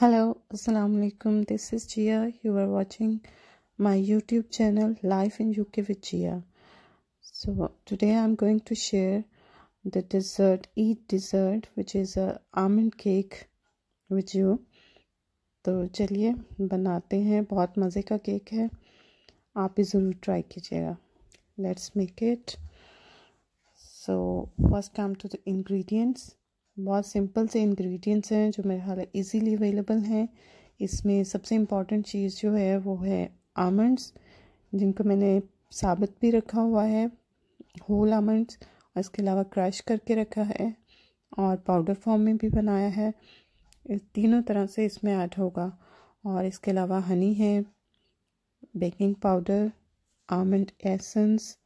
Hello, Assalamu Alaikum. This is Jia. You are watching my YouTube channel Life in UK with Jia. So today I'm going to share the dessert, eat dessert, which is a almond cake with you. So, चलिए बनाते हैं बहुत मज़े का cake है आप भी ज़रूर try कीजिएगा make it. So first come to the ingredients. बहुत सिंपल से इंग्रेडिएंट्स हैं जो मेरे ख्याल इजीली अवेलेबल हैं इसमें सबसे इम्पॉर्टेंट चीज़ जो है वो है आमंड्स जिनको मैंने साबित भी रखा हुआ है होल आमंड्स और इसके अलावा क्रश करके रखा है और पाउडर फॉर्म में भी बनाया है तीनों तरह से इसमें ऐड होगा और इसके अलावा हनी है बेकिंग पाउडर आमंड एसेंस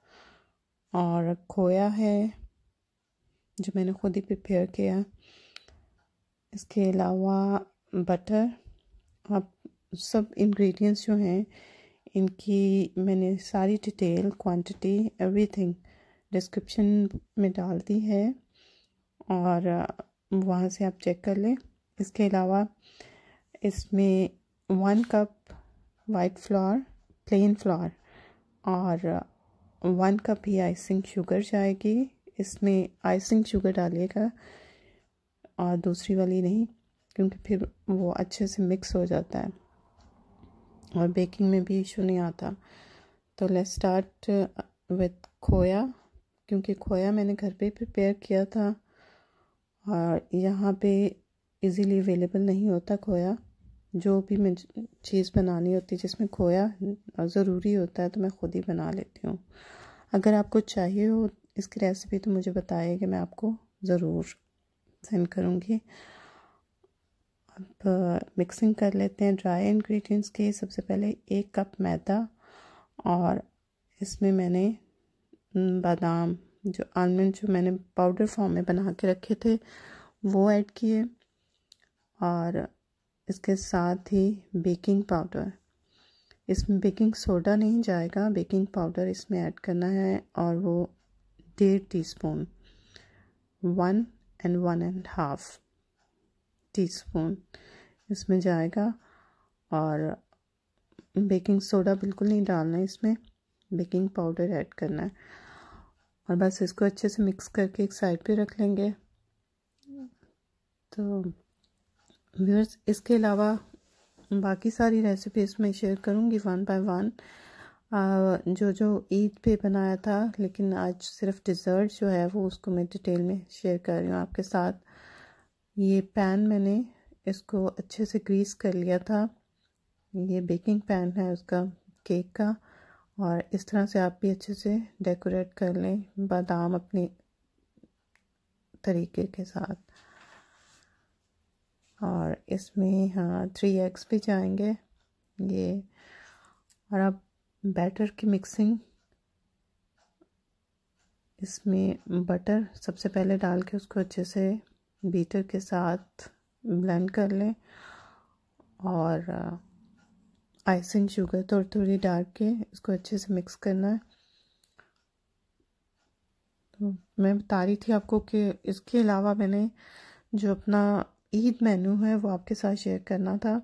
और खोया है जो मैंने ख़ुद ही प्रिपेयर किया इसके अलावा बटर आप सब इंग्रेडिएंट्स जो हैं इनकी मैंने सारी डिटेल क्वांटिटी एवरीथिंग डिस्क्रिप्शन में डाल दी है और वहाँ से आप चेक कर लें इसके अलावा इसमें one cup white flour plain flour और वन कप ही आइसिंग शुगर जाएगी इसमें आइसिंग शुगर डालिएगा और दूसरी वाली नहीं क्योंकि फिर वो अच्छे से मिक्स हो जाता है और बेकिंग में भी इशू नहीं आता तो लेट स्टार्ट विद खोया क्योंकि खोया मैंने घर पे प्रिपेयर किया था और यहाँ पे इजीली अवेलेबल नहीं होता खोया जो भी मैं चीज़ बनानी होती जिसमें खोया ज़रूरी होता है तो मैं ख़ुद ही बना लेती हूँ अगर आपको चाहिए हो इसकी रेसिपी तो मुझे बताइएगा मैं आपको ज़रूर सेंड करूँगी अब मिक्सिंग कर लेते हैं ड्राई इंग्रेडिएंट्स के सबसे पहले एक कप मैदा और इसमें मैंने बादाम जो आलमंड जो मैंने पाउडर फॉर्म में बना के रखे थे वो ऐड किए और इसके साथ ही बेकिंग पाउडर इसमें बेकिंग सोडा नहीं जाएगा बेकिंग पाउडर इसमें ऐड करना है और वो डेढ़ teaspoon one and one and half teaspoon इसमें जाएगा और बेकिंग सोडा बिल्कुल नहीं डालना है इसमें बेकिंग पाउडर ऐड करना है और बस इसको अच्छे से मिक्स करके एक साइड पे रख लेंगे तो व्यूअर्स इसके अलावा बाकी सारी रेसिपीज़ मैं शेयर करूँगी वन बाय वन जो जो ईद पे बनाया था लेकिन आज सिर्फ डिज़र्ट जो है वो उसको मैं डिटेल में शेयर कर रही हूँ आपके साथ ये पैन मैंने इसको अच्छे से ग्रीस कर लिया था ये बेकिंग पैन है उसका केक का और इस तरह से आप भी अच्छे से डेकोरेट कर लें बादाम अपने तरीके के साथ और इसमें हाँ थ्री एग्स भी जाएंगे ये और अब बैटर की मिक्सिंग इसमें बटर सबसे पहले डाल के उसको अच्छे से बीटर के साथ ब्लेंड कर लें और आइसिंग शुगर थोड़ी थोड़ी डाल के इसको अच्छे से मिक्स करना है तो मैं बता रही थी आपको कि इसके अलावा मैंने जो अपना ईद मेन्यू है वो आपके साथ शेयर करना था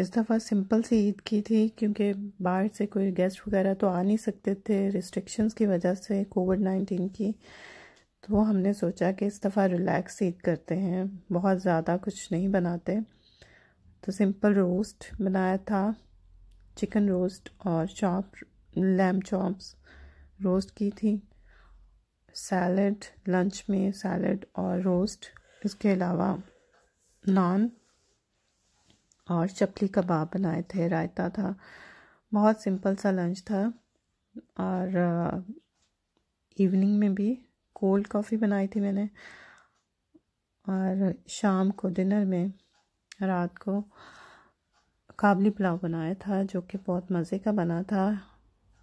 इस दफ़ा सिंपल सी ईद की थी क्योंकि बाहर से कोई गेस्ट वगैरह तो आ नहीं सकते थे रिस्ट्रिक्शंस की वजह से कोविड नाइन्टीन की तो हमने सोचा कि इस दफ़ा रिलैक्स ईद करते हैं बहुत ज़्यादा कुछ नहीं बनाते तो सिंपल रोस्ट बनाया था चिकन रोस्ट और चॉप लैम चॉप्स रोस्ट की थी सैलड लंच में सैलड और रोस्ट इसके अलावा नान और चपली कबाब बनाए थे रायता था बहुत सिंपल सा लंच था और इवनिंग uh, में भी कोल्ड कॉफ़ी बनाई थी मैंने और शाम को डिनर में रात को काबली पुलाव बनाया था जो कि बहुत मज़े का बना था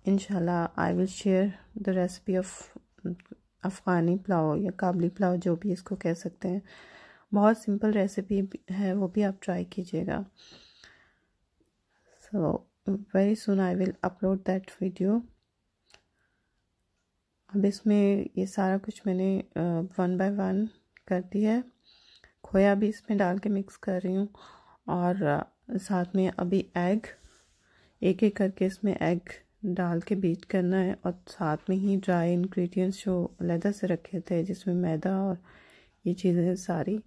in I will share the recipe of Afghani pulao या काबली पुलाव जो भी इसको कह सकते हैं बहुत सिंपल रेसिपी है वो भी आप ट्राई कीजिएगा so very soon I will upload that video अब इसमें ये सारा कुछ मैंने वन बाय वन कर दिया है खोया भी इसमें डाल के मिक्स कर रही हूँ और साथ में अभी एग एक एक करके इसमें एग डाल के बीट करना है और साथ में ही ड्राई इंग्रेडिएंट्स जो लैदा से रखे थे जिसमें मैदा और ये चीज़ें सारी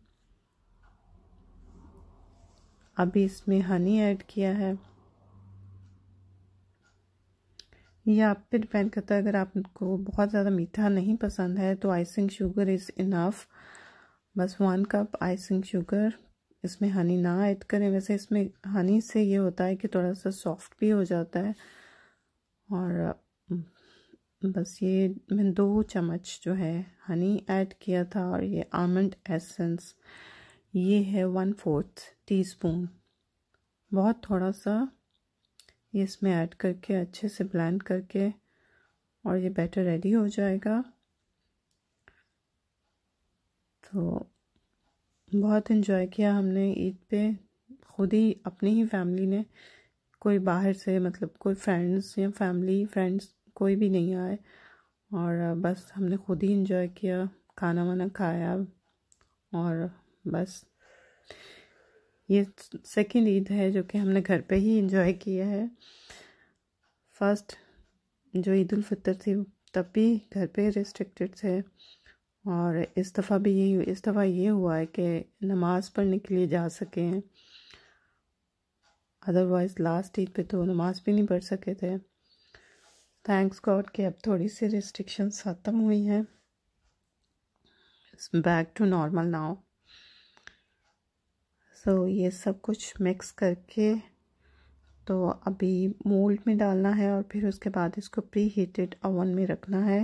अभी इसमें हनी ऐड किया है या आप पे डिपेंड करता है अगर आपको बहुत ज़्यादा मीठा नहीं पसंद है तो आइसिंग शुगर इज़ इनफ बस वन कप आइसिंग शुगर इसमें हनी ना ऐड करें वैसे इसमें हनी से ये होता है कि थोड़ा सा सॉफ्ट भी हो जाता है और बस ये मैंने दो चम्मच जो है हनी ऐड किया था और ये आमंड एसेंस ये है वन फोर्थ टी स्पून बहुत थोड़ा सा ये इसमें ऐड करके अच्छे से ब्लेंड करके और ये बैटर रेडी हो जाएगा तो बहुत इन्जॉय किया हमने ईद पे खुद ही अपनी ही फैमिली ने कोई बाहर से मतलब कोई फ्रेंड्स या फैमिली फ्रेंड्स कोई भी नहीं आए और बस हमने खुद ही इन्जॉय किया खाना वाना खाया और बस ये सेकेंड ईद है जो कि हमने घर पे ही इंजॉय किया है फर्स्ट जो ईद फितर थी तब भी घर पे रिस्ट्रिक्टेड थे और इस दफ़ा भी यही इस दफ़ा ये हुआ है कि नमाज़ पढ़ने के लिए जा सकें अदरवाइज़ लास्ट ईद पे तो नमाज़ भी नहीं पढ़ सके थे थैंक्स गॉड कि अब थोड़ी सी रिस्ट्रिक्शन ख़त्म हुई हैं बैक टू नॉर्मल नाउ तो ये सब कुछ मिक्स करके तो अभी मोल्ड में डालना है और फिर उसके बाद इसको प्री हीटेड ओवन में रखना है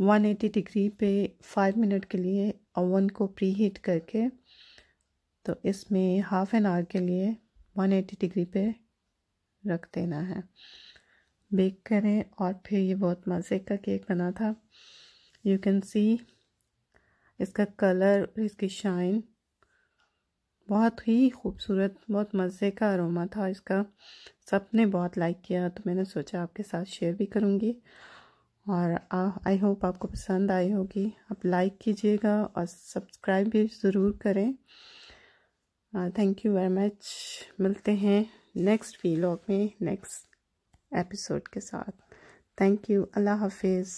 180 डिग्री पे 5 मिनट के लिए ओवन को प्री हीट करके तो इसमें हाफ़ एन आवर के लिए 180 डिग्री पे रख देना है बेक करें और फिर ये बहुत मज़े का केक बना था यू कैन सी इसका कलर इसकी शाइन बहुत ही खूबसूरत बहुत मज़े का अरोमा था इसका सबने बहुत लाइक किया तो मैंने सोचा आपके साथ शेयर भी करूँगी और आई होप आपको पसंद आई होगी आप लाइक कीजिएगा और सब्सक्राइब भी ज़रूर करें थैंक यू वेरी मच मिलते हैं नेक्स्ट वीलॉग में नेक्स्ट एपिसोड के साथ थैंक यू अल्लाह हाफिज़